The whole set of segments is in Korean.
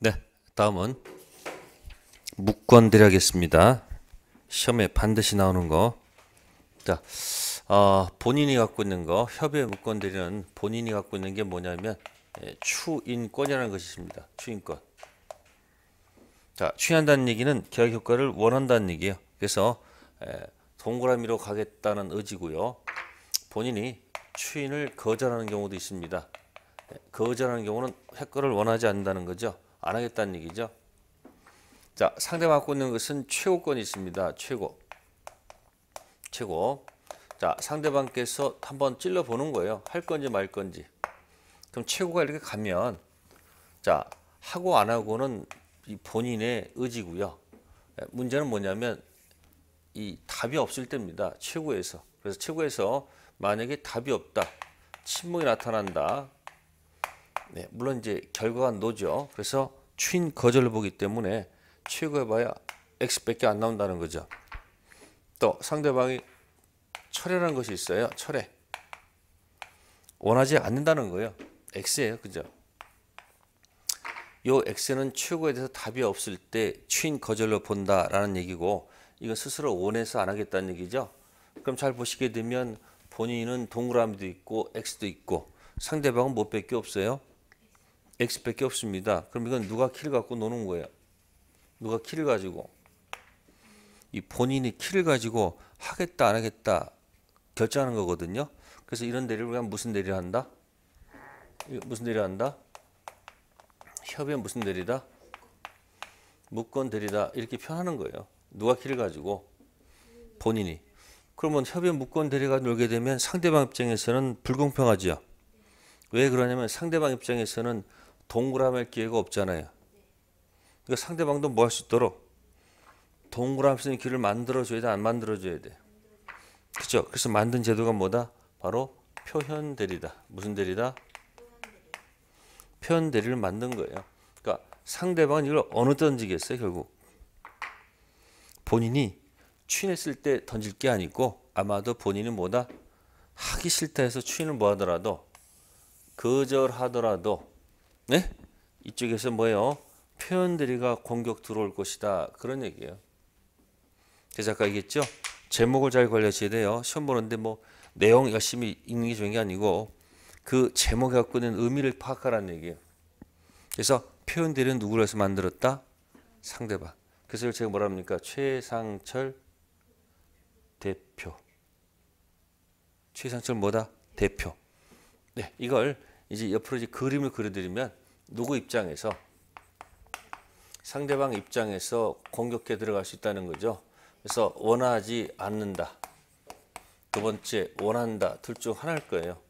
네, 다음은 묵권들이하겠습니다. 시험에 반드시 나오는 거. 자, 어, 본인이 갖고 있는 거, 협의 묵권들이는 본인이 갖고 있는 게 뭐냐면 예, 추인권이라는 것이 니다 추인권. 자, 취한다는 얘기는 계약 효과를 원한다는 얘기예요. 그래서 예, 동그라미로 가겠다는 의지고요. 본인이 추인을 거절하는 경우도 있습니다. 예, 거절하는 경우는 회거를 원하지 않는다는 거죠. 안 하겠다는 얘기죠. 자, 상대방 꽂는 것은 최고권이 있습니다. 최고. 최고. 자, 상대방께서 한번 찔러보는 거예요. 할 건지 말 건지. 그럼 최고가 이렇게 가면 자, 하고 안 하고는 본인의 의지고요. 예, 문제는 뭐냐면 이 답이 없을 때입니다. 최고에서. 그래서 최고에서 만약에 답이 없다. 침묵이 나타난다. 네, 물론 이제 결과가 노죠. 그래서 추인 거절을 보기 때문에 최고해봐야 x밖에 안 나온다는 거죠. 또 상대방이 철회라는 것이 있어요. 철회. 원하지 않는다는 거예요. x예요. 그죠? 요 x는 최고에 대해서 답이 없을 때 추인 거절로 본다라는 얘기고 이건 스스로 원해서 안 하겠다는 얘기죠. 그럼 잘 보시게 되면 본인은 동그라미도 있고 x도 있고 상대방은 못뺄게 없어요. x밖에 없습니다. 그럼 이건 누가 키를 갖고 노는 거예요? 누가 키를 가지고 이 본인이 키를 가지고 하겠다 안 하겠다 결정하는 거거든요. 그래서 이런 대리를 우리 무슨 대리를 한다? 무슨 대리를 한다? 협의 무슨 대리다? 무권 대리다 이렇게 표현하는 거예요. 누가 키를 가지고 본인이. 그러면 협의 무권 대리가 놀게 되면 상대방 입장에서는 불공평하지요. 왜 그러냐면 상대방 입장에서는 동그라미할 기회가 없잖아요. 그러니까 상대방도 뭐 할 수 있도록 동그라미 쓰는 기회를 만들어줘야 돼, 안 만들어줘야 돼. 그렇죠? 그래서 만든 제도가 뭐다? 바로 표현 대리다. 무슨 대리다? 표현 대리를 만든 거예요. 그러니까 상대방은 이걸 어느 던지겠어요, 결국? 본인이 추인했을 때 던질 게 아니고 아마도 본인은 뭐다? 하기 싫다 해서 추인을 뭐 하더라도 거절하더라도 네? 이쪽에서 뭐예요? 표현들이가 공격 들어올 것이다. 그런 얘기예요. 제 작가 얘기했죠? 제목을 잘 관리하셔야 돼요. 시험 보는데 뭐 내용 열심히 읽는 게 중요한 게 아니고 그 제목이 갖고 있는 의미를 파악하라는 얘기예요. 그래서 표현들은 누구를 해서 만들었다? 상대방. 그래서 제가 뭐라 합니까? 최상철 대표. 최상철 뭐다? 대표. 네, 이걸 이제 옆으로 이제 그림을 그려드리면 누구 입장에서 상대방 입장에서 공격해 들어갈 수 있다는 거죠. 그래서 원하지 않는다. 두 번째 원한다. 둘 중 하나일 거예요.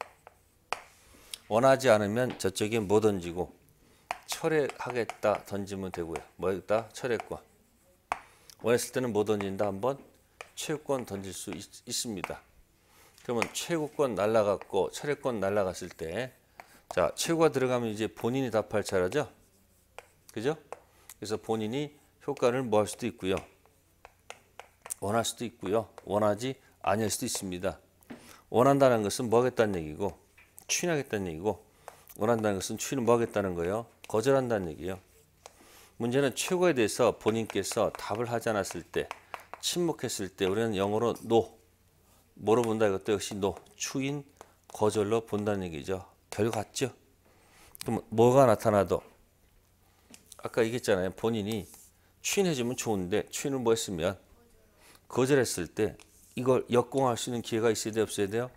원하지 않으면 저쪽에 뭐 던지고 철회하겠다 던지면 되고요. 뭐였다? 철회권. 원했을 때는 뭐 던진다? 한번 최고권 던질 수 있, 습니다 그러면 최고권 날라갔고 철회권 날라갔을 때 자, 최고가 들어가면 이제 본인이 답할 차례죠. 그죠? 그래서 본인이 효과를 뭐 할 수도 있고요. 원할 수도 있고요. 원하지 아닐 수도 있습니다. 원한다는 것은 뭐 하겠다는 얘기고 추인하겠다는 얘기고 원한다는 것은 추인을 뭐 하겠다는 거예요. 거절한다는 얘기예요. 문제는 최고에 대해서 본인께서 답을 하지 않았을 때 침묵했을 때 우리는 영어로 노 물어본다 이것도 역시 노 추인 거절로 본다는 얘기죠. 결과죠. 그럼 뭐가 나타나도 아까 얘기했잖아요. 본인이 취인해주면 좋은데 취인을 뭐 했으면 거절했을 때 이걸 역공할 수 있는 기회가 있어야 돼요? 없어야 돼요?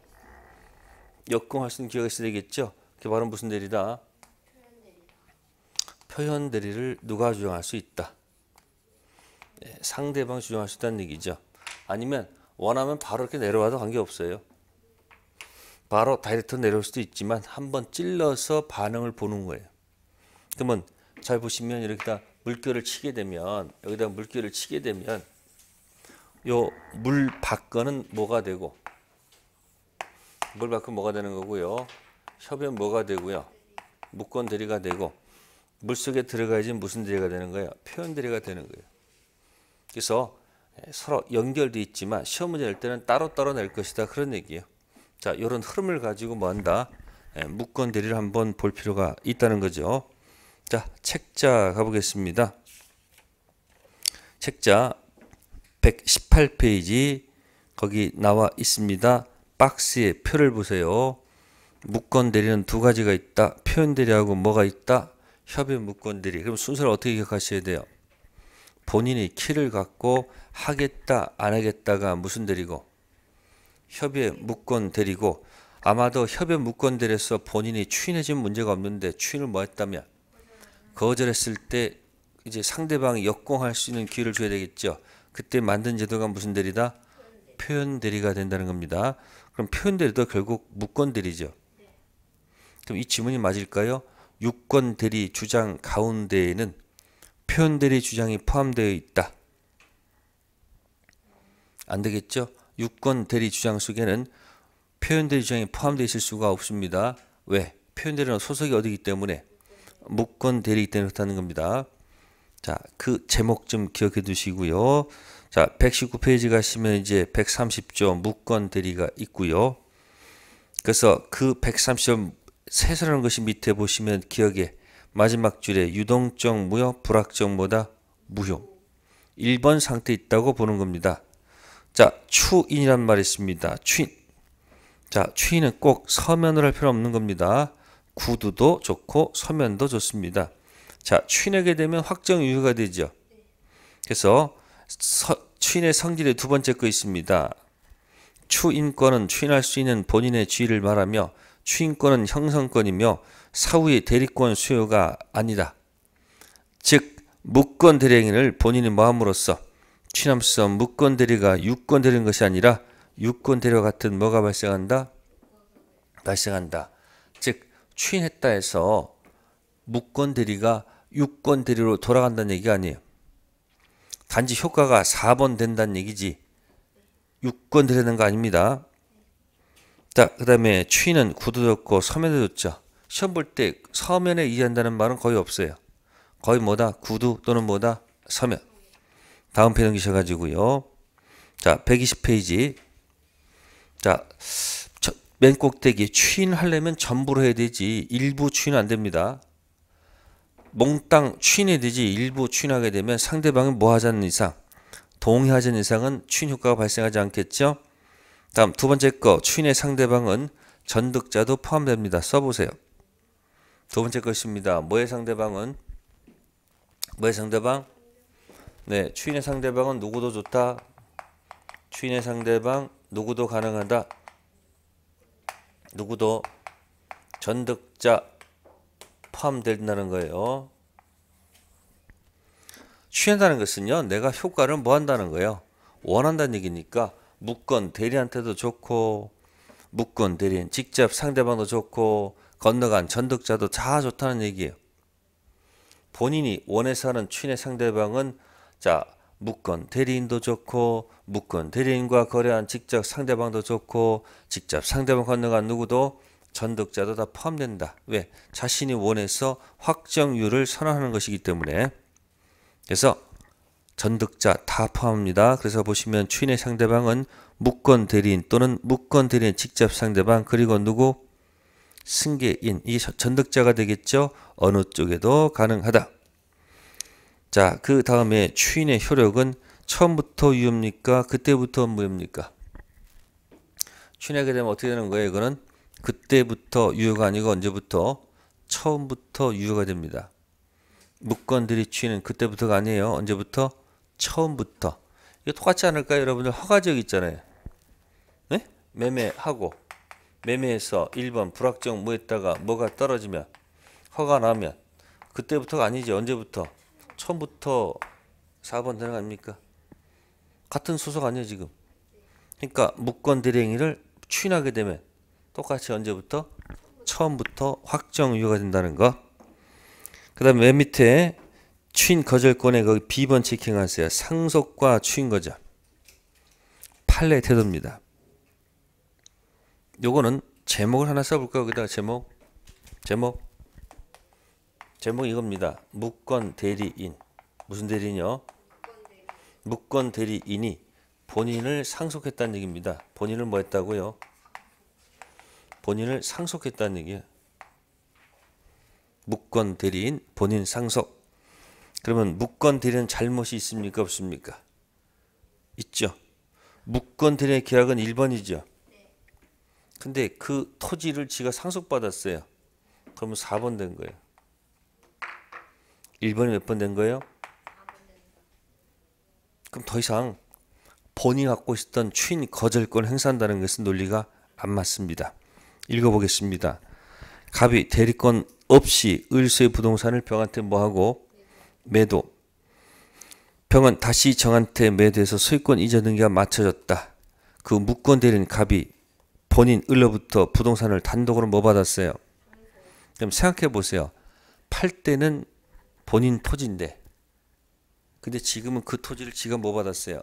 역공할 수 있는 기회가 있어야 되겠죠? 그게 바 무슨 대리다? 표현 대리를 누가 주장할 수 있다? 예, 상대방 주장할 수 있다는 얘기죠. 아니면 원하면 바로 이렇게 내려와도 관계없어요. 바로 다이렉트 내려올 수도 있지만 한번 찔러서 반응을 보는 거예요. 그러면 잘 보시면 이렇게다 물결을 치게 되면 여기다 물결을 치게 되면 요물밖거 뭐가 되고 물 밖은 뭐가 되는 거고요. 협연 뭐가 되고요. 무권 대리가 되고 물 속에 들어가야지 무슨 대리가 되는 거예요? 표현 대리가 되는 거예요. 그래서 서로 연결돼 있지만 시험 문제 낼 때는 따로따로 낼 것이다 그런 얘기예요. 자, 이런 흐름을 가지고 뭐 한다? 예, 문건들을 한번 볼 필요가 있다는 거죠. 자, 책자 가보겠습니다. 책자 118페이지 거기 나와 있습니다. 박스에 표를 보세요. 무권 대리는 두 가지가 있다. 표현 대리하고 뭐가 있다? 협의 무권 대리. 그럼 순서를 어떻게 기억하셔야 돼요? 본인이 키를 갖고 하겠다 안 하겠다가 무슨 대리고 협의 무권들리고 아마도 협의 무권들에서 본인이 추인해진 문제가 없는데 추인을 뭐 했다면 거절했을 그 때 이제 상대방이 역공할 수 있는 기회를 줘야 되겠죠. 그때 만든 제도가 무슨 대리다? 표현 대리가 된다는 겁니다. 그럼 표현 대리도 결국 무권 대리죠. 그럼 이 지문이 맞을까요? 유권 대리 주장 가운데에는 표현 대리 주장이 포함되어 있다. 안 되겠죠? 유권 대리 주장 속에는 표현 대리 주장이 포함되어 있을 수가 없습니다. 왜? 표현 대리는 소속이 어디기 때문에 무권 대리 때문에 그렇다는 겁니다. 자, 그 제목 좀 기억해 두시고요. 자, 119페이지 가시면 이제 130조 무권 대리가 있고요. 그래서 그 130조 세서라는 것이 밑에 보시면 기억에 마지막 줄에 유동적 무효, 불확정보다 무효. 1번 상태 있다고 보는 겁니다. 자, 추인이란 말이 있습니다. 추인. 자, 추인은 꼭서면으할 필요 없는 겁니다. 구두도 좋고 서면도 좋습니다. 자, 추인하게 되면 확정 유효가 되죠. 그래서 서, 추인의 성질의 두 번째 거 있습니다. 추인권은 추인할 수 있는 본인의 지위를 말하며 추인권은 형성권이며 사후의 대리권 수요가 아니다. 즉, 무권 대리행위를 본인의 마음으로써 취남성 무권대리가 유권대리인 것이 아니라 유권대리와 같은 뭐가 발생한다? 발생한다. 즉 취했다 해서 무권대리가 유권대리로 돌아간다는 얘기가 아니에요. 단지 효과가 4번 된다는 얘기지 유권대리는 거 아닙니다. 자, 그 다음에 취은 구두졌고 서면도좋죠 시험 볼 때 서면에 이해한다는 말은 거의 없어요. 거의 뭐다? 구두 또는 뭐다? 서면. 다음 페이지 넘기셔가지고요. 자, 120페이지. 자, 저, 맨 꼭대기 에 추인하려면 전부로 해야 되지 일부 추인 안 됩니다. 몽땅 추인해야 되지 일부 추인하게 되면 상대방이 뭐하자는 이상 동의하자는 이상은 추인 효과가 발생하지 않겠죠. 다음 두 번째 거 추인의 상대방은 전득자도 포함됩니다. 써보세요. 두 번째 것입니다. 뭐의 상대방은 뭐의 상대방? 네, 추인의 상대방은 누구도 좋다. 추인의 상대방 누구도 가능하다. 누구도 전득자 포함된다는 거예요. 취한다는 것은요, 내가 효과를 뭐 한다는 거예요? 원한다는 얘기니까, 묶건 대리한테도 좋고, 묶건 대리인 직접 상대방도 좋고, 건너간 전득자도 다 좋다는 얘기예요. 본인이 원해서 하는 취인의 상대방은 자, 무권 대리인도 좋고 무권 대리인과 거래한 직접 상대방도 좋고 직접 상대방 건너간 누구도 전득자도 다 포함된다. 왜? 자신이 원해서 확정률을 선언하는 것이기 때문에 그래서 전득자 다 포함합니다. 그래서 보시면 추인의 상대방은 무권 대리인 또는 무권 대리인 직접 상대방 그리고 누구? 승계인 이 전득자가 되겠죠. 어느 쪽에도 가능하다. 자, 그 다음에 추인의 효력은 처음부터 유효입니까? 그때부터 무효입니까? 추인하게 되면 어떻게 되는 거예요? 이거는 그때부터 유효가 아니고 언제부터? 처음부터 유효가 됩니다. 무건들이 취는 그때부터가 아니에요. 언제부터? 처음부터. 이거 똑같지 않을까요? 여러분들 허가지역 있잖아요. 네? 매매하고 매매해서 1번 불확정 뭐했다가 뭐가 떨어지면 허가 나면 그때부터가 아니지 언제부터? 처음부터 4번 들어갑니까? 같은 수석 아니에요 지금. 그러니까 무권 대행위를 추인하게 되면 똑같이 언제부터? 처음부터 확정 유효가 된다는 거. 그 다음 맨 밑에 추인 거절권에 거기 B번 체킹하세요. 상속과 추인 거절. 판례 태도입니다. 요거는 제목을 하나 써볼까요? 거기다가 제목. 제목. 제목이 이겁니다. 무권 대리인. 무슨 대리인요? 무권 대리인이 본인을 상속했다는 얘기입니다. 본인을 뭐 했다고요? 본인을 상속했다는 얘기예요. 무권 대리인 본인 상속. 그러면 무권 대리는 잘못이 있습니까 없습니까? 있죠. 무권 대리의 계약은 1번이죠. 근데 그 토지를 지가 상속받았어요. 그러면 4번 된 거예요. 1번이 몇 번 된 거예요? 그럼 더 이상 본인이 갖고 있었던 추인 거절권 행사한다는 것은 논리가 안 맞습니다. 읽어보겠습니다. 갑이 대리권 없이 을수의 부동산을 병한테 뭐하고 매도 병은 다시 정한테 매도해서 소유권 이전 등기가 맞춰졌다. 그 무권 대리인 갑이 본인 을로부터 부동산을 단독으로 뭐 받았어요? 그럼 생각해 보세요. 팔 때는 본인 토지인데 근데 지금은 그 토지를 지가 뭐 받았어요?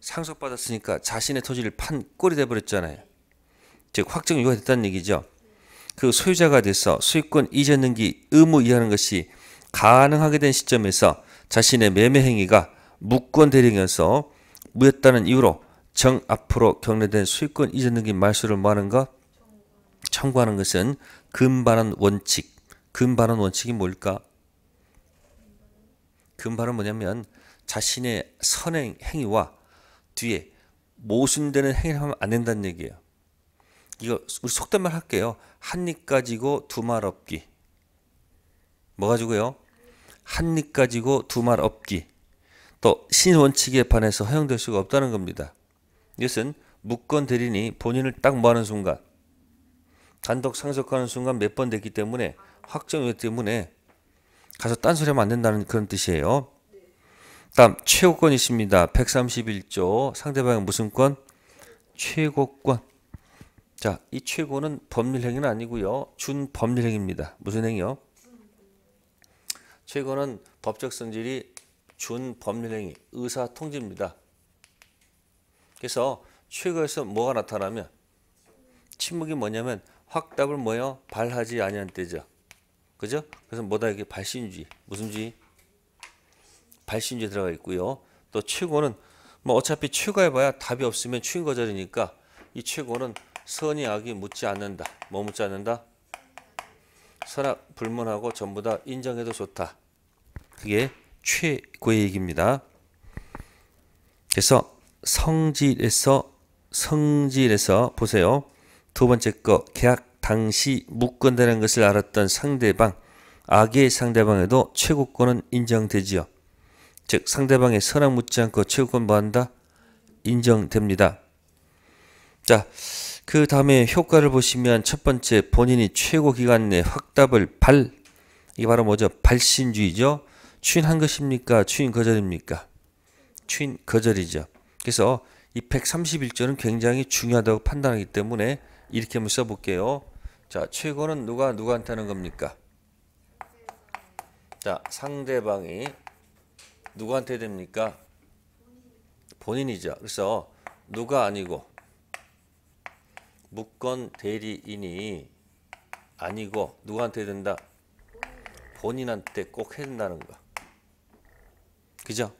상속받았으니까 자신의 토지를 판 꼴이 돼버렸잖아요. 즉 확정 유가 됐다는 얘기죠. 그 소유자가 돼서 수익권 이전 등기 의무 이하는 것이 가능하게 된 시점에서 자신의 매매 행위가 무권 대리이어서 무였다는 이유로 정 앞으로 경례된 수익권 이전 등기 말소를 뭐하는 것? 청구하는 것은 금반환 원칙. 금반환 원칙이 뭘까? 금발은 뭐냐면 자신의 선행 행위와 뒤에 모순되는 행위를 하면 안 된다는 얘기예요. 이거 우리 속된 말 할게요. 한입 가지고 두 말 없기. 뭐 가지고요? 한입 가지고 두 말 없기. 또 신원칙에 반해서 허용될 수가 없다는 겁니다. 이것은 무권 대리인이 본인을 딱 뭐하는 순간 단독 상속하는 순간 몇 번 됐기 때문에 확정이기 때문에 가서 딴소리하면 안 된다는 그런 뜻이에요. 다음 최고권이십니다. 131조 상대방의 무슨 권? 최고권. 자, 이 최고는 법률 행위는 아니고요. 준 법률 행위입니다. 무슨 행위요? 최고는 법적 성질이 준 법률 행위, 의사 통지입니다. 그래서 최고에서 뭐가 나타나면 침묵이 뭐냐면 확답을 뭐요? 발하지 아니한 때죠. 그죠? 그래서 뭐다 이게 발신주의 무슨 주의? 발신주의 들어가 있고요. 또 최고는 뭐 어차피 최고해봐야 답이 없으면 추인 거절이니까 이 최고는 선이 악이 묻지 않는다. 뭐 묻지 않는다? 선악 불문하고 전부 다 인정해도 좋다. 그게 최고의 얘기입니다. 그래서 성질에서 성질에서 보세요. 두 번째 거 계약 당시 무권자라는 것을 알았던 상대방, 악의 상대방에도 최고권은 인정되지요. 즉 상대방의 선악 묻지 않고 최고권 뭐한다? 인정됩니다. 자, 그 다음에 효과를 보시면 첫 번째 본인이 최고 기간 내 확답을 발, 이게 바로 뭐죠? 발신주의죠. 추인한 것입니까? 추인 거절입니까? 추인 거절이죠. 그래서 이 131조는 굉장히 중요하다고 판단하기 때문에 이렇게 한번 써볼게요. 자, 최고는 누가 누구한테 하는 겁니까? 자, 상대방이 누구한테 됩니까? 본인이죠. 그래서 누가 아니고 무권 대리인이 아니고 누구한테 된다? 본인한테 꼭 해야 된다는 거. 그죠?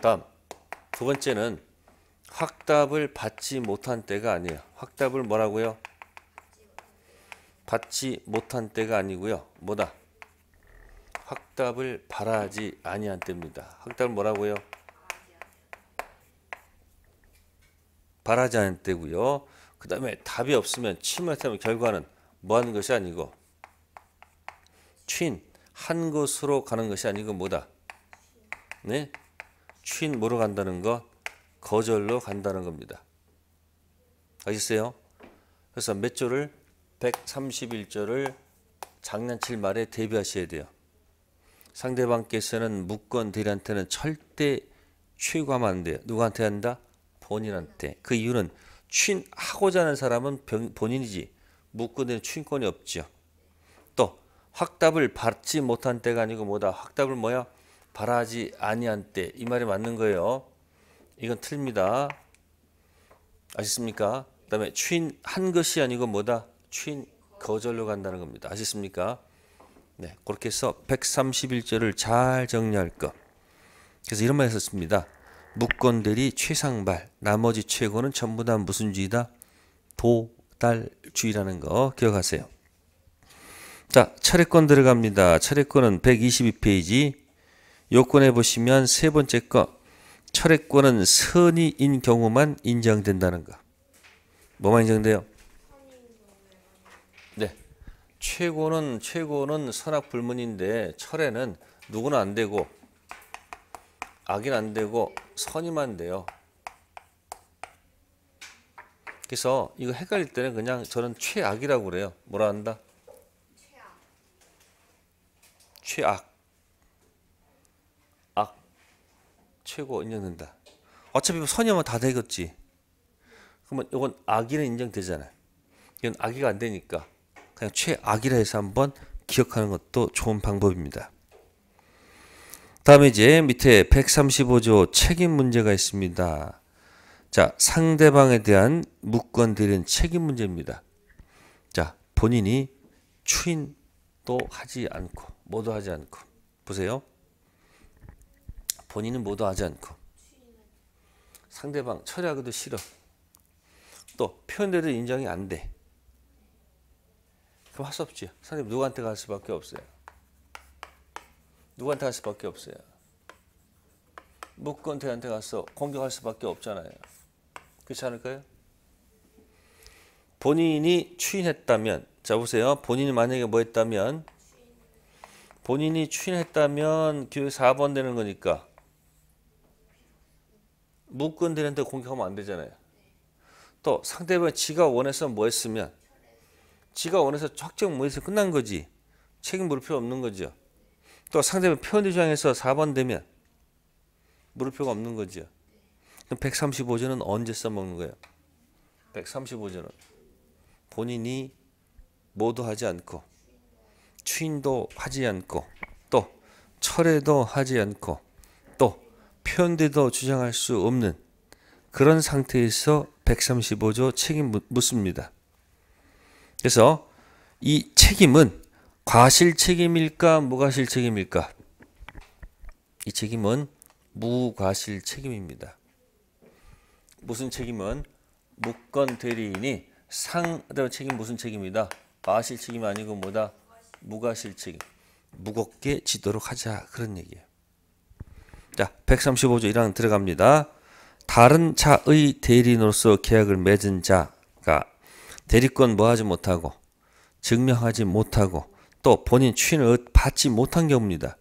다음 두 번째는 확답을 받지 못한 때가 아니에요. 확답을 뭐라고요? 받지 못한 때가 아니고요. 뭐다? 학답을 바라지 아니한 때입니다. 학답을 뭐라고요? 바라지 않을 때고요. 그 다음에 답이 없으면 침하면 결과는 뭐 하는 것이 아니고 취인 한 것으로 가는 것이 아니고 뭐다? 네? 취인 뭐로 간다는 것? 거절로 간다는 겁니다. 아시겠어요? 그래서 몇 조를 131절을 장난칠 말에 대비하셔야 돼요. 상대방께서는 묻건 들한테는 절대 취하면 안 돼요. 누구한테 한다? 본인한테. 그 이유는 취하고자 하는 사람은 본인이지 묻건 들은 취권이 없죠. 또 확답을 받지 못한 때가 아니고 뭐다. 확답을 뭐야? 바라지 아니한 때. 이 말이 맞는 거예요. 이건 틀립니다. 아셨습니까? 그 다음에 취한 것이 아니고 뭐다? 취인 거절로 간다는 겁니다. 아셨습니까? 네, 그렇게 해서 131절을 잘 정리할 것. 그래서 이런 말 했었습니다. 무권들이 최상발, 나머지 최고는 전부 다 무슨 주의다? 도달주의라는 거 기억하세요. 자, 차례권 들어갑니다. 차례권은 122페이지. 요건에 보시면 세 번째 거. 철회권은 선의인 경우만 인정된다는 거. 뭐만 인정돼요? 최고는 최고는 선악 불문인데 철에는 누구는 안 되고 악인 안 되고 선이만 돼요. 그래서 이거 헷갈릴 때는 그냥 저는 최악이라고 그래요. 뭐라 한다? 최악. 최악. 악. 최고 인정된다. 어차피 선이면 다 되겠지. 그러면 이건 악이는 인정되잖아요. 이건 악이가 안 되니까. 그냥 최악이라 해서 한번 기억하는 것도 좋은 방법입니다. 다음에 이제 밑에 135조 책임 문제가 있습니다. 자, 상대방에 대한 묵건들은 책임 문제입니다. 자, 본인이 추인도 하지 않고 모두 하지 않고 보세요. 본인은 모두 하지 않고 상대방 처리하기도 싫어. 또 표현대로 인정이 안 돼. 그럼 화섭지. 사실 누구한테 갈 수밖에 없어요. 누구한테 갈 수밖에 없어요. 무권태한테 가서 공격할 수밖에 없잖아요. 그렇지 않을까요? 본인이 추인했다면 자 보세요. 본인이 만약에 뭐 했다면 본인이 추인했다면 기호 4번 되는 거니까 무권들한테 공격하면 안 되잖아요. 또 상대방이 지가 원해서 뭐 했으면 지가 원해서 확정 못해서 끝난 거지. 책임 물을 필요 없는 거죠. 또상대방 표현조항에서 4번 되면 물을 필요가 없는 거죠. 그럼 135조는 언제 써먹는 거예요? 135조는 본인이 모두하지 않고 추인도 하지 않고 또 철회도 하지 않고 또 표현대도 주장할 수 없는 그런 상태에서 135조 책임 묻습니다. 그래서 이 책임은 과실 책임일까 무과실 책임일까? 이 책임은 무과실 책임입니다. 무슨 책임은 무권 대리인이 상 책임 무슨 책임이다? 과실 책임 아니고 뭐다? 무과실 책임. 무겁게 지도록 하자 그런 얘기예요. 자, 135조 1항 들어갑니다. 다른 차의 대리인으로서 계약을 맺은 자가 대리권 뭐하지 못하고 증명하지 못하고 또 본인 취인을 어, 받지 못한 경우입니다.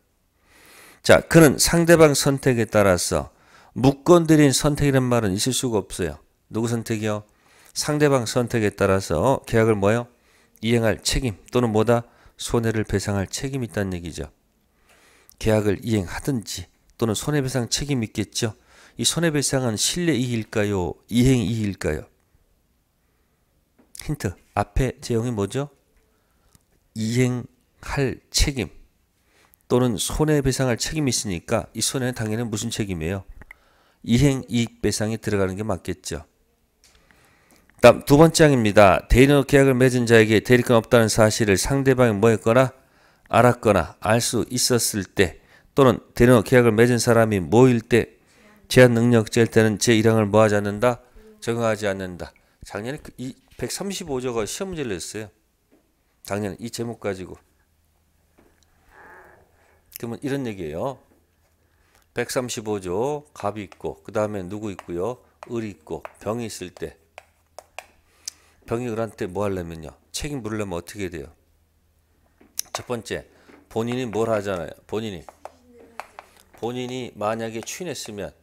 자, 그는 상대방 선택에 따라서 무권들인 선택이란 말은 있을 수가 없어요. 누구 선택이요? 상대방 선택에 따라서 계약을 뭐요? 이행할 책임 또는 뭐다? 손해를 배상할 책임이 있다는 얘기죠. 계약을 이행하든지 또는 손해배상 책임이 있겠죠. 이 손해배상은 신뢰이익일까요? 이행이익일까요? 힌트. 앞에 제형이 뭐죠? 이행할 책임 또는 손해배상할 책임이 있으니까 이 손해는 당연히 무슨 책임이에요? 이행 이익 배상에 들어가는 게 맞겠죠. 다음 두 번째 항입니다. 대리노 계약을 맺은 자에게 대리권 없다는 사실을 상대방이 뭐였거나 알았거나 알 수 있었을 때 또는 대리노 계약을 맺은 사람이 뭐일 때 제한 능력제일 때는 제1항을 뭐하지 않는다? 적용하지 않는다. 작년에 그 이 135조가 시험 문제를 냈어요. 작년에 이 제목 가지고. 그러면 이런 얘기예요. 135조 갑이 있고 그 다음에 누구 있고요. 을이 있고 병이 있을 때 병이 을한테 뭐 하려면요. 책임 물으려면 어떻게 돼요? 첫 번째 본인이 뭘 하잖아요. 본인이 본인이 만약에 추인했으면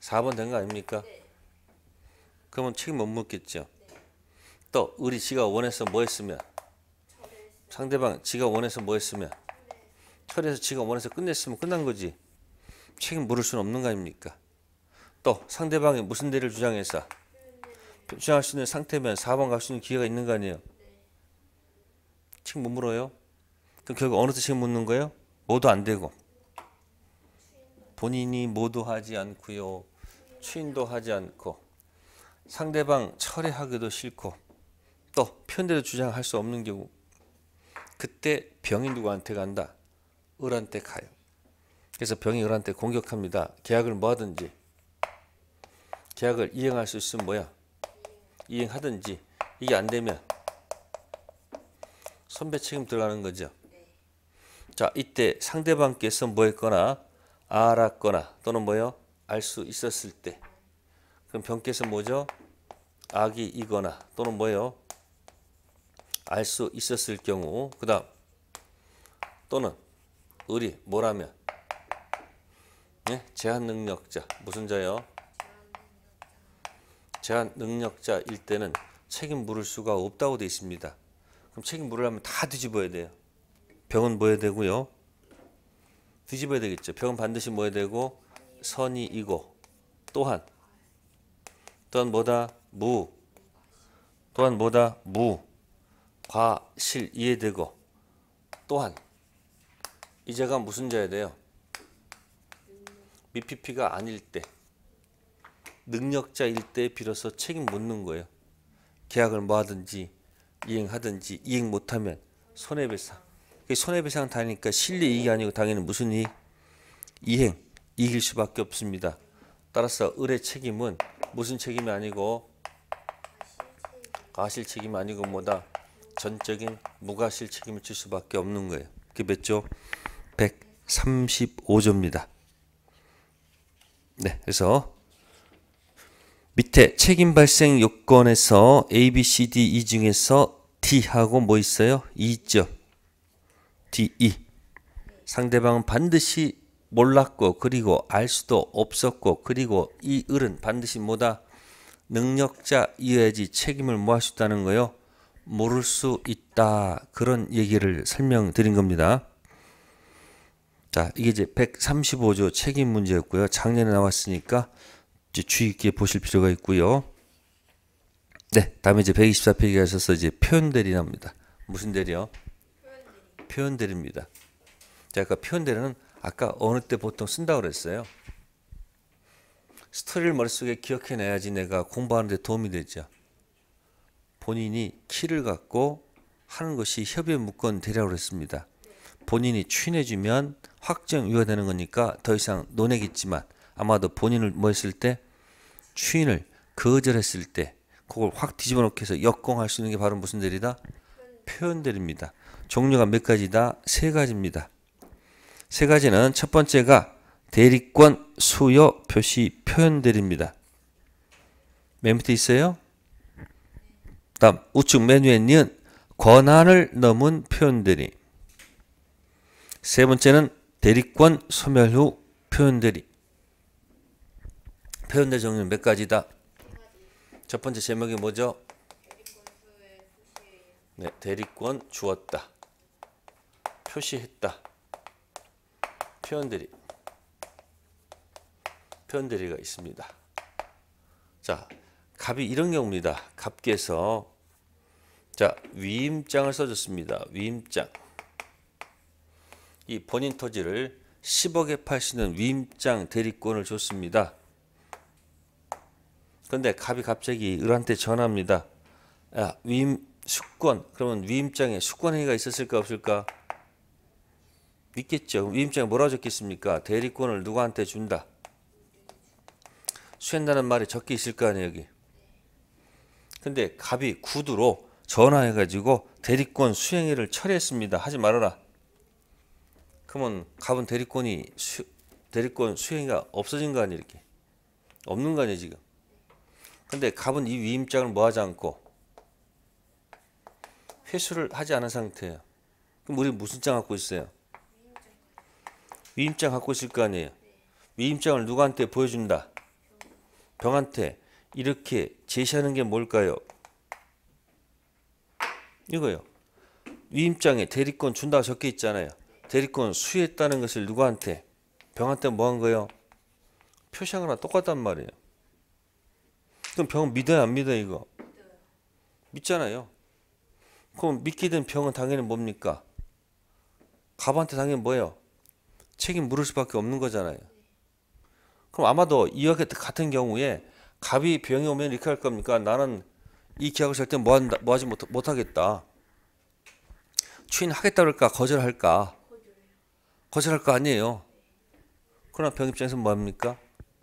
4번 된 거 아닙니까? 네. 그러면 책임 못 묻겠죠. 또 우리 지가 원해서 뭐 했으면 상대방 지가 원해서 뭐 했으면 철에서 지가 원해서 끝냈으면 끝난 거지 책임 물을 수는 없는 거 아닙니까? 또 상대방이 무슨 대를 주장해서 주장할 수 있는 상태면 4번 갈수 있는 기회가 있는 거 아니에요? 책임 못 물어요? 그럼 결국 어느 때 책임 묻는 거예요? 모두 안 되고 본인이 모두 하지 않고요 추인도 하지 않고 상대방 철리하기도 싫고 또 편대로 주장할 수 없는 경우 그때 병이 누구한테 간다? 을한테 가요. 그래서 병이 을한테 공격합니다. 계약을 뭐하든지 계약을 이행할 수 있으면 뭐야? 이행하든지 이게 안 되면 선배 책임 들어가는 거죠. 자 이때 상대방께서 뭐 했거나 알았거나 또는 뭐요? 알 수 있었을 때 그럼 병께서 뭐죠? 악이 이거나 또는 뭐요? 예 알수 있었을 경우 그 다음 또는 을이 뭐라면 예? 제한 능력자 무슨 자요? 제한 능력자일 때는 책임 물을 수가 없다고 돼 있습니다. 그럼 책임 물으려면 다 뒤집어야 돼요. 병은 뭐 해야 되고요? 뒤집어야 되겠죠. 병은 반드시 뭐 해야 되고? 선이이고 또한 또한 뭐다? 무 또한 뭐다? 무 과실 이해되고 또한 이자가 무슨 자야 돼요? 미피피가 아닐 때 능력자일 때 비로소 책임 묻는 거예요. 계약을 뭐 하든지 이행하든지 이행 못하면 손해배상. 손해배상 당하니까 실리이익이 아니고 당연히 무슨 이익? 이행, 이길 수밖에 없습니다. 따라서 을의 책임은 무슨 책임이 아니고 과실 책임이 아니고 뭐다? 전적인 무과실 책임을 질 수밖에 없는 거예요. 그게 몇 조? 135조입니다. 네, 그래서 밑에 책임 발생 요건에서 A, B, C, D, E 중에서 D하고 뭐 있어요? E 있죠? D, E. 상대방은 반드시 몰랐고 그리고 알 수도 없었고 그리고 이 을은 반드시 뭐다? 능력자 이어야지 책임을 뭐할수 있다는 거요? 모를 수 있다. 그런 얘기를 설명드린 겁니다. 자, 이게 이제 135조 책임 문제였고요. 작년에 나왔으니까 이제 주의 깊게 보실 필요가 있고요. 네, 다음에 이제 124페이지 가셔서 이제 표현 대리납니다. 무슨 대리요? 표현 대리입니다. 자, 아까 표현 대리는 아까 어느 때 보통 쓴다고 그랬어요. 스토리를 머릿속에 기억해내야지 내가 공부하는 데 도움이 되죠. 본인이 키를 갖고 하는 것이 협의 무권 대략으로 했습니다. 본인이 추인해주면 확정 유효되는 거니까 더 이상 논의겠지만 아마도 본인을 뭐 했을 때 추인을 거절했을 때 그걸 확 뒤집어 놓게 해서 역공할 수 있는 게 바로 무슨 대리다? 표현들입니다. 종류가 몇 가지다? 세 가지입니다. 세 가지는 첫 번째가 대리권 수요 표시 표현들입니다. 맨 밑에 있어요? 다음 우측 메뉴에는 권한을 넘은 표현들이 세 번째는 대리권 소멸 후 표현들이 표현들 종류는 몇 가지다? 첫 번째 제목이 뭐죠? 네, 대리권 주었다. 표시했다. 표현들이 표현들이가 있습니다. 자, 갑이 이런 경우입니다. 갑께서 자 위임장을 써줬습니다. 위임장 이 본인 토지를 10억에 파시는 위임장 대리권을 줬습니다. 그런데 갑이 갑자기 을한테 전합니다. 야, 위임 수권 그러면 위임장에 수권 행위가 있었을까 없을까? 있겠죠. 위임장에 뭐라 적겠습니까? 대리권을 누구한테 준다. 수행다는 말이 적게 있을 거 아니에요 여기. 근데 갑이 구두로 전화해가지고 대리권 수행일을 철회했습니다. 하지 말아라. 그러면 갑은 대리권이 수, 대리권 수행이가 없어진 거 아니 이렇게 없는 거 아니야 지금. 근데 갑은 이 위임장을 뭐하지 않고 회수를 하지 않은 상태예요. 그럼 우리 무슨 장 갖고 있어요? 위임장 갖고 있을 거 아니에요. 위임장을 누구한테 보여준다? 병한테 이렇게 제시하는 게 뭘까요? 이거요. 위임장에 대리권 준다고 적혀 있잖아요. 대리권 수여했다는 것을 누구한테? 병한테 뭐한 거요? 표시한 거랑 똑같단 말이에요. 그럼 병 믿어야 안 믿어 이거? 믿잖아요. 그럼 믿게 된 병은 당연히 뭡니까? 갑한테 당연히 뭐예요? 책임 물을 수밖에 없는 거잖아요. 그럼 아마도 이와 같은 경우에 갑이 병이 오면 이렇게 할 겁니까? 나는 이 계약을 할때뭐 한다, 뭐 하지 못, 못 하겠다. 추인하겠다 그럴까? 거절할까? 거절할 거 아니에요. 그러나 병 입장에서 뭐 합니까?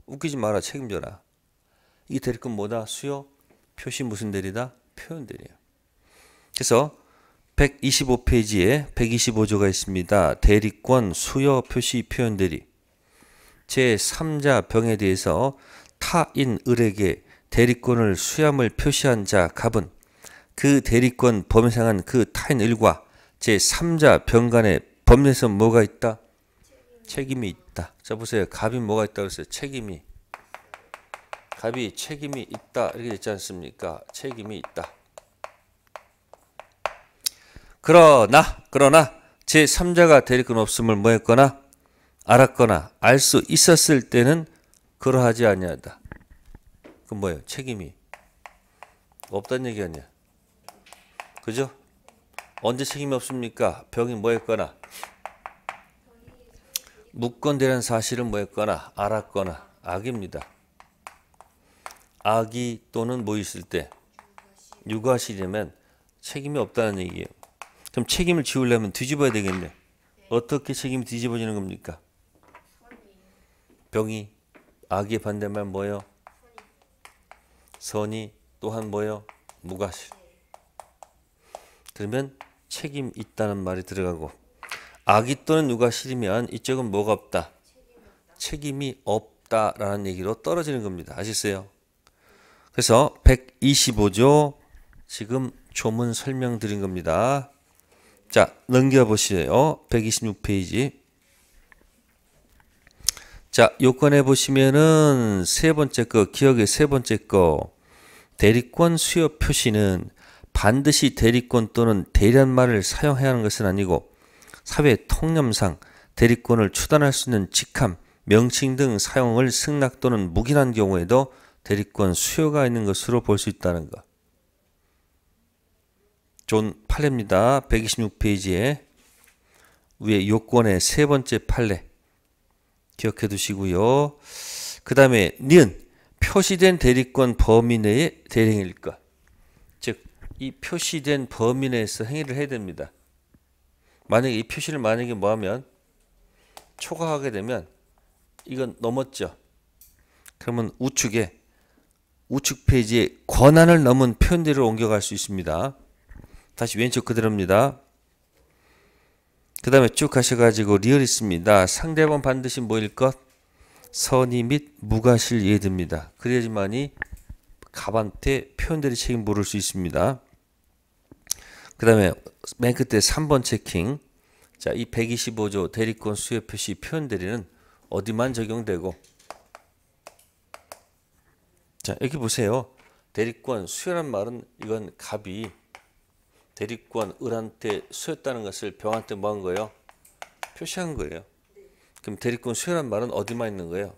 웃기지 마라, 책임져라. 이 대리 건 뭐다? 수요, 표시 무슨 대리다? 표현 대리야. 그래서 125페이지에 125조가 있습니다. 대리권, 수요, 표시, 표현 대리. 제3자 병에 대해서 타인 을에게 대리권을 수염을 표시한 자 갑은 그 대리권 범행한 그 타인 을과 제3자 병간의 범리에서 뭐가 있다? 책임이, 책임이 있다. 자 보세요. 갑이 뭐가 있다고 했어요? 책임이. 갑이 책임이 있다. 이렇게 됐지 않습니까? 책임이 있다. 그러나 그러나 제3자가 대리권 없음을 뭐했거나 알았거나 알 수 있었을 때는 그러하지 아니하다. 그 뭐예요? 책임이 없다는 얘기 아니야. 그죠? 언제 책임이 없습니까? 병이 뭐였거나 묵건대란 사실을 뭐였거나 알았거나 악입니다. 악이 또는 뭐 있을 때 유가시려면 책임이 없다는 얘기예요. 그럼 책임을 지우려면 뒤집어야 되겠네. 어떻게 책임이 뒤집어지는 겁니까? 병이 악의 반대말 뭐예요? 선이 또한 뭐예요? 무가실. 그러면 책임 있다는 말이 들어가고 악이 또는 누가 싫으면 이쪽은 뭐가 없다? 책임이 없다라는 얘기로 떨어지는 겁니다. 아시어요 그래서 125조 지금 조문 설명 드린 겁니다. 자, 넘겨보시요 126페이지. 자, 요건에 보시면은 세 번째 거, 기억의 세 번째 거, 대리권 수요 표시는 반드시 대리권 또는 대리란말을 사용해야 하는 것은 아니고 사회 통념상 대리권을 추단할 수 있는 직함, 명칭 등 사용을 승낙 또는 묵인한 경우에도 대리권 수요가 있는 것으로 볼 수 있다는 것. 존 팔레입니다. 126페이지에 위에 요건의 세 번째 판례. 기억해 두시고요. 그 다음에 니은 표시된 대리권 범위 내의 대행일 것. 즉, 이 표시된 범위 내에서 행위를 해야 됩니다. 만약에 이 표시를 만약에 뭐하면 초과하게 되면 이건 넘었죠. 그러면 우측에 우측 페이지에 권한을 넘은 표현들을 옮겨갈 수 있습니다. 다시 왼쪽 그대로입니다. 그 다음에 쭉 가셔가지고 리얼 있습니다. 상대방 반드시 모일 것? 선의 및무가실예입니다 그래야지만이 갑한테 표현들이 책임 물을 수 있습니다. 그 다음에 맨 끝에 3번 체킹 자, 이 125조 대리권 수요 표시 표현 대리는 어디만 적용되고 자, 여기 보세요. 대리권 수요란 말은 이건 갑이 대립권 을한테 쇠였다는 것을 병한테 뭐한 거예요? 표시한 거예요. 그럼 대립권 쇠란 말은 어디만 있는 거예요?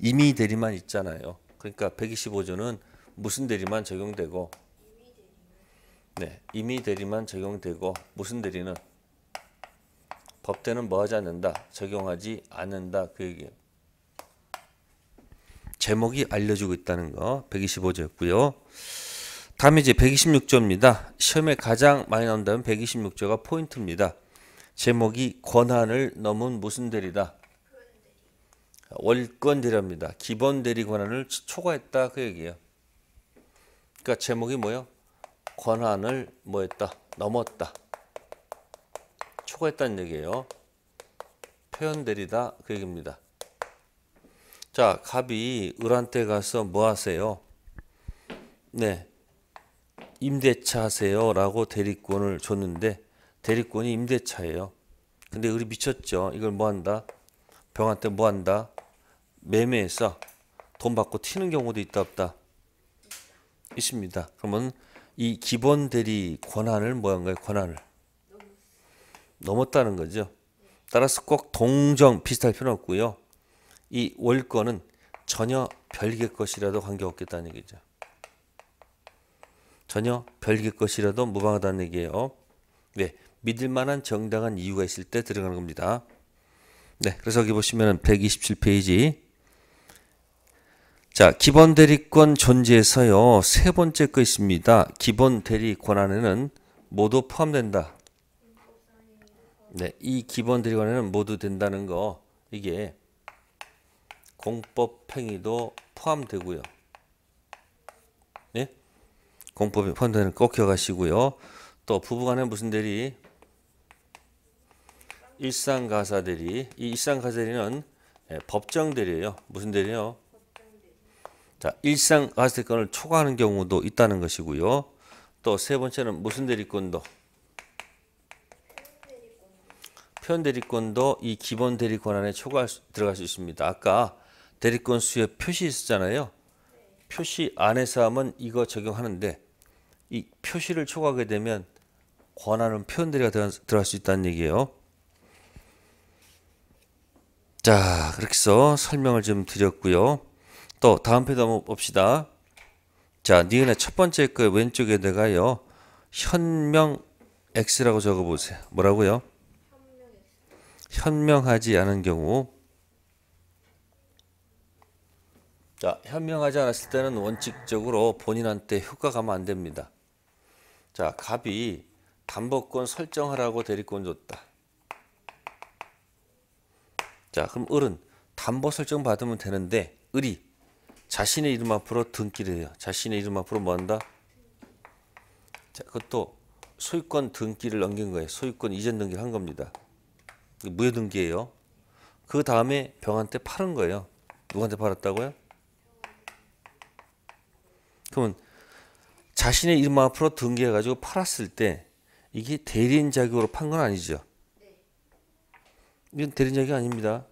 이미 대리만 있잖아요. 그러니까 125조는 무슨 대리만 적용되고 네, 이미 대리만 적용되고 무슨 대리는 법대는 뭐하지 않는다 적용하지 않는다 그 얘기예요 제목이 알려주고 있다는 거 125조였고요 다음 이제 126조입니다. 시험에 가장 많이 나온다면 126조가 포인트입니다. 제목이 권한을 넘은 무슨 대리다. 월권 대리입니다. 기본 대리 권한을 초과했다 그 얘기예요. 그러니까 제목이 뭐요? 권한을 뭐했다 넘었다 초과했다는 얘기예요. 표현 대리다 그 얘기입니다. 자 갑이 을한테 가서 뭐 하세요? 네 임대차 하세요라고 대리권을 줬는데 대리권이 임대차예요. 근데 우리 미쳤죠. 이걸 뭐 한다? 병한테 뭐 한다? 매매해서 돈 받고 튀는 경우도 있다 없다? 있습니다. 그러면 이 기본 대리 권한을 뭐한 거요 권한을 넘었다는 거죠. 따라서 꼭 동정 비슷할 필요는 없고요. 이 월권은 전혀 별개 것이라도 관계없겠다는 얘기죠. 전혀 별개 것이라도 무방하다는 얘기예요. 네, 믿을 만한 정당한 이유가 있을 때 들어가는 겁니다. 네, 그래서 여기 보시면 127페이지. 자, 기본 대리권 존재에서요. 세 번째 것입니다. 기본 대리 권한에는 모두 포함된다. 네, 이 기본 대리권에는 모두 된다는 거. 이게 공법 행위도 포함되고요. 공법의 펀드는 꺾여가시고요. 또 부부간에 무슨 대리? 일상가사 대리. 이 일상가사 대리는 예, 법정 대리예요. 무슨 대리요? 자, 일상가사 대건을 초과하는 경우도 있다는 것이고요. 또 세 번째는 무슨 대리권도? 편 대리권도 이 기본 대리권 안에 초과 들어갈 수 있습니다. 아까 대리권 수의 표시 있었잖아요. 표시 안에서 하면 이거 적용하는데 이 표시를 초과하게 되면 권하는 표현들이 들어갈 수 있다는 얘기예요. 자 그렇게 해서 설명을 좀 드렸고요. 또 다음 페이지 한번 봅시다. 자 니은의 첫 번째 거 왼쪽에 내가요 현명 X라고 적어보세요. 뭐라고요? 현명하지 않은 경우 자, 현명하지 않았을 때는 원칙적으로 본인한테 효과 가면 안 됩니다. 자, 갑이 담보권 설정하라고 대리권 줬다. 자, 그럼 을은 담보 설정 받으면 되는데 을이 자신의 이름 앞으로 등기를 해요. 자신의 이름 앞으로 뭐 한다? 자, 그것도 소유권 등기를 넘긴 거예요. 소유권 이전 등기를 한 겁니다. 무효 등기예요. 그 다음에 병한테 팔은 거예요. 누구한테 팔았다고요? 그러면 자신의 이름 앞으로 등기해가지고 팔았을 때 이게 대리인 자격으로 판 건 아니죠? 이건 대리인 자격이 아닙니다.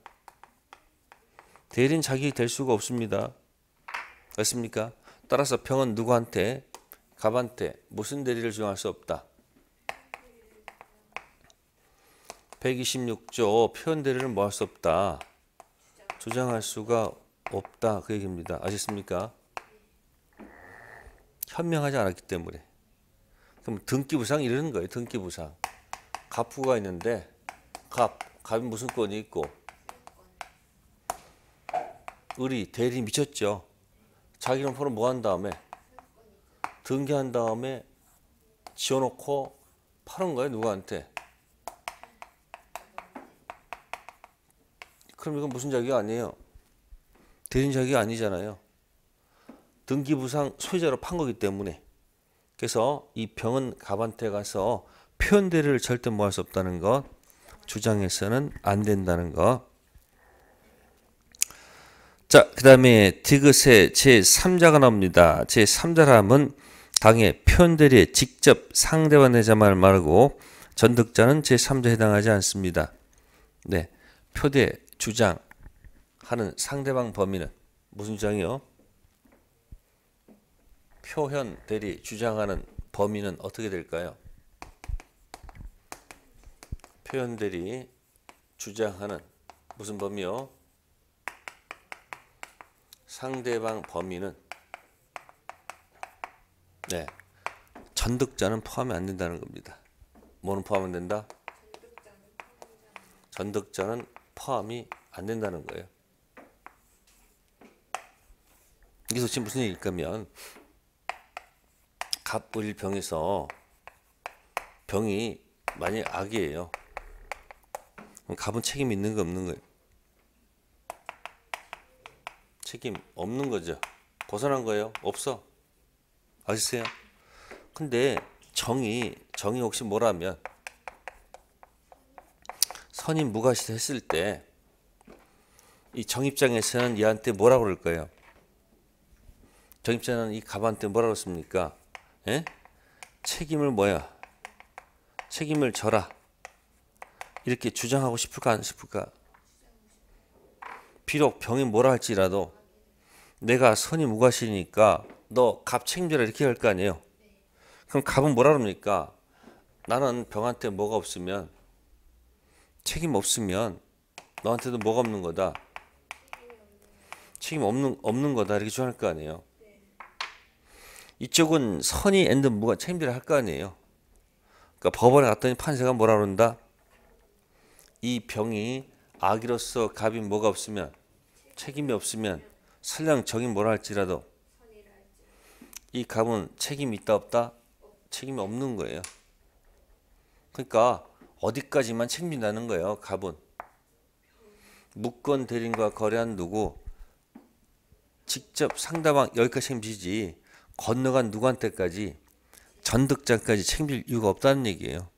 대리인 자격이 될 수가 없습니다. 맞습니까? 따라서 병은 누구한테, 갑한테 무슨 대리를 주할수 없다. 126조 표현 대리를 뭐할 수 없다. 주장할 수가 없다. 그 얘기입니다. 아셨습니까? 현명하지 않았기 때문에 그럼 등기부상 이러는 거예요. 등기부상 갑부가 있는데 갑 갑이 무슨 권이 있고 을이 대리 미쳤죠. 자기는 포로 뭐한 다음에 등기한 다음에 지어놓고 파는 거예요 누구한테 그럼 이건 무슨 자기 아니에요 대리인 자기가 아니잖아요 등기부상 소유자로 판 거기 때문에 그래서 이 병은 갑한테 가서 표현대를 절대 모할 수 없다는 것 주장해서는 안 된다는 것 자, 그 다음에 디귿의 제3자가 나옵니다. 제3자람은 당의 표현대리에 직접 상대와 내자만을 말하고 전득자는 제3자에 해당하지 않습니다. 네, 표대 주장하는 상대방 범위는 무슨 주장이요? 표현 대리 주장하는 범위는 어떻게 될까요? 표현 대리 주장하는 무슨 범위요? 상대방 범위는 네 전득자는 포함이 안 된다는 겁니다. 뭐는 포함 안 된다? 전득자는 포함이 안 된다는 거예요. 여기서 지금 무슨 얘기일까면 갑불병에서 병이 만약 악이에요. 갑은 책임 있는 거 없는 거예요. 책임 없는 거죠. 벗어난 거예요. 없어. 아시세요? 근데 정이 정이 혹시 뭐라면 선임 무가시 했을 때 이 정입장에서는 얘한테 뭐라 그럴 거요 정입장은 이 갑한테 뭐라 그랬습니까? 에? 예? 책임을 뭐야? 책임을 져라. 이렇게 주장하고 싶을까 안 싶을까? 비록 병이 뭐라 할지라도 내가 선이 무과실이니까 너 값 책임져라 이렇게 할 거 아니에요. 그럼 갑은 뭐라 그니까 나는 병한테 뭐가 없으면 책임 없으면 너한테도 뭐가 없는 거다. 책임 없는 없는 거다 이렇게 주장할 거 아니에요. 이쪽은 선이 앤드 무가 책임질 할 거 아니에요. 그러니까 법원에 갔더니 판사가 뭐라 그런다? 이 병이 아기로서 갑이 뭐가 없으면 책임이 없으면 설령 정이 뭐라 할지라도 이 갑은 책임이 있다 없다? 책임이 없는 거예요. 그러니까 어디까지만 책임진다는 거예요. 갑은. 무권 대리인과 거래한 누구 직접 상대방 여기까지 책임지지 건너간 누구한테까지 전득자까지 책임질 이유가 없다는 얘기예요.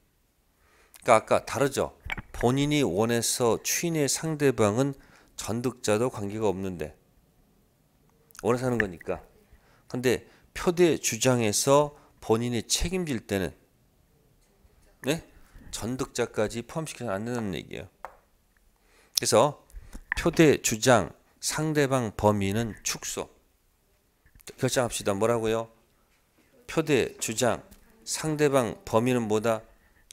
그러니까 아까 다르죠. 본인이 원해서 추인의 상대방은 전득자도 관계가 없는데 원해서 는 거니까. 근데 표대 주장에서 본인이 책임질 때는 네? 전득자까지 포함시키면 안 된다는 얘기예요. 그래서 표대 주장 상대방 범위는 축소. 결정합시다. 뭐라고요? 표대, 주장, 상대방 범위는 뭐다?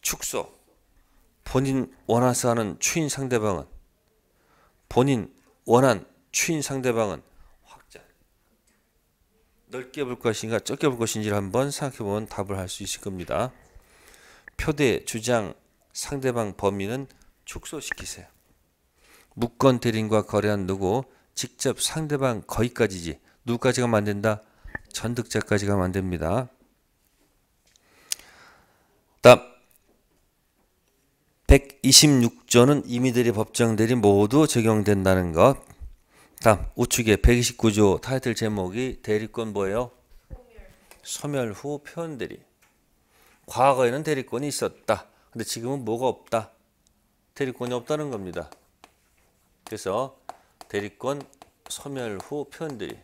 축소. 본인 원해서 하는 추인 상대방은 본인 원한 추인 상대방은 확장. 넓게 볼 것인가 적게 볼 것인지를 한번 생각해 보면 답을 할 수 있을 겁니다. 표대, 주장, 상대방 범위는 축소시키세요. 무권 대리인과 거래한 누구 직접 상대방 거기까지지 누구까지가 만든다? 전득자까지가 만듭니다. 답 126조는 이미들이 법정들이 모두 적용된다는 것. 다음 우측에 129조 타이틀 제목이 대리권 뭐예요? 소멸 후 표현들이 과거에는 대리권이 있었다. 근데 지금은 뭐가 없다? 대리권이 없다는 겁니다. 그래서 대리권 소멸 후 표현들이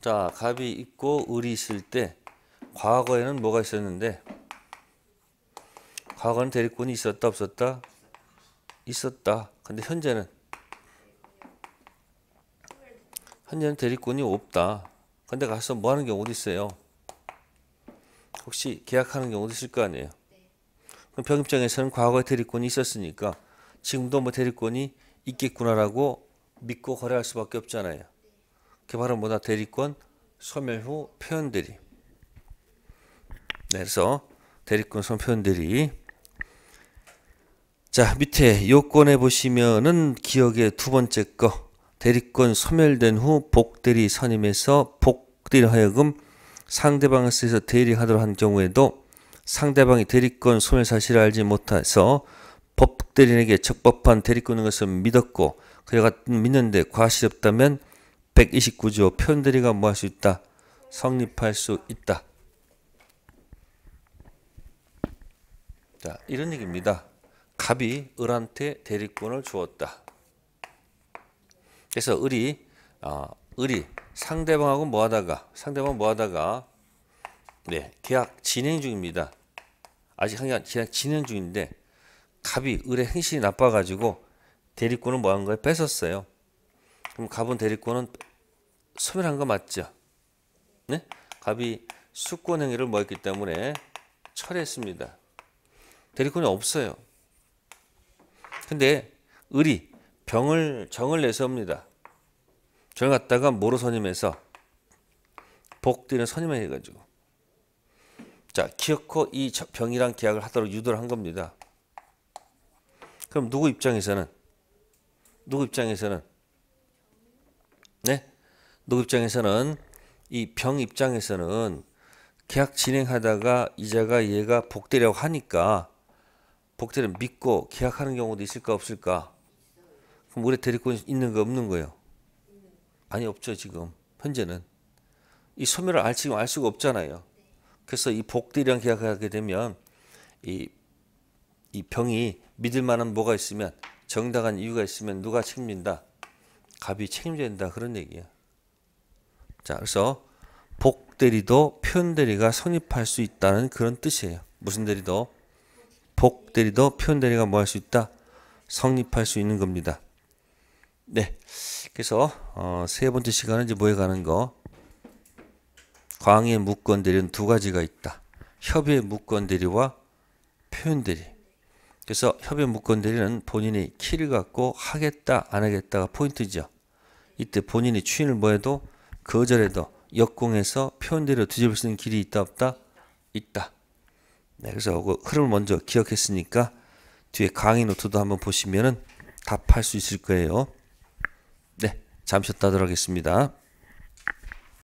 자, 갑이 있고 을이 있을 때 과거에는 뭐가 있었는데 과거는 대리권이 있었다 없었다? 있었다. 근데 현재는 현재는 대리권이 없다. 근데 가서 뭐 하는 경우 어디 있어요? 혹시 계약하는 경우도 있을 거 아니에요? 그럼 병 입장에서는 과거에 대리권이 있었으니까 지금도 뭐 대리권이 있겠구나라고 믿고 거래할 수밖에 없잖아요. 개발은 뭐다 대리권 소멸후 표현들이 네, 그래서 대리권 소 표현들이 자 밑에 요건에 보시면은 기억의 두 번째 거 대리권 소멸된 후 복대리 선임해서 복대리 하여금 상대방에서 대리하도록 한 경우에도 상대방이 대리권 소멸 사실을 알지 못해서 법대리인에게 적법한 대리권인 것을 믿었고 그가 믿는데 과실이 없다면 129조 표현들이가 뭐 할 수 있다? 성립할 수 있다. 자, 이런 얘기입니다. 갑이 을한테 대리권을 주었다. 그래서 을이 어, 을이 상대방하고 뭐 하다가 상대방 뭐 하다가 네, 계약 진행 중입니다. 아직 한 계약 진행 중인데 갑이 을의 행실이 나빠 가지고 대리권을 뭐한 거예요? 뺏었어요. 그럼 갑은 대리권은 소멸한 거 맞죠? 네? 갑이 수권 행위를 뭐했기 때문에 철회했습니다. 대리권이 없어요. 근데 을이 병을 정을 내세웁니다. 정 갖다가 모로 선임해서 복되는 선임을 해가지고 자 기어코 이 병이랑 계약을 하도록 유도를 한 겁니다. 그럼 누구 입장에서는 누구 입장에서는 네노 입장에서는 이 병 입장에서는 계약 진행하다가 이자가 얘가 복대라고 하니까 복대를 믿고 계약하는 경우도 있을까 없을까? 그럼 우리 데리고 있는 거 없는 거예요? 아니 없죠 지금 현재는 이 소멸을 알 지금 알 수가 없잖아요. 그래서 이 복대량 계약하게 되면 이, 이 병이 믿을 만한 뭐가 있으면 정당한 이유가 있으면 누가 책임진다? 갑이 책임진다 그런 얘기야. 자, 그래서 복대리도 표현대리가 성립할 수 있다는 그런 뜻이에요. 무슨 대리도? 복대리도 표현대리가 뭐 할 수 있다? 성립할 수 있는 겁니다. 네. 그래서 어, 세 번째 시간은 이제 뭐에 가는 거? 광의 무권 대리는 두 가지가 있다. 협의의 무권 대리와 표현 대리. 그래서 협의 무권 대리는 본인이 키를 갖고 하겠다 안 하겠다가 포인트죠. 이때 본인이 추인을 뭐해도 거절에도 역공에서 표현대로 뒤집을 수 있는 길이 있다 없다? 있다. 네, 그래서 그 흐름을 먼저 기억했으니까 뒤에 강의 노트도 한번 보시면 답할 수 있을 거예요. 네, 잠시 쉬었다 하도록 겠습니다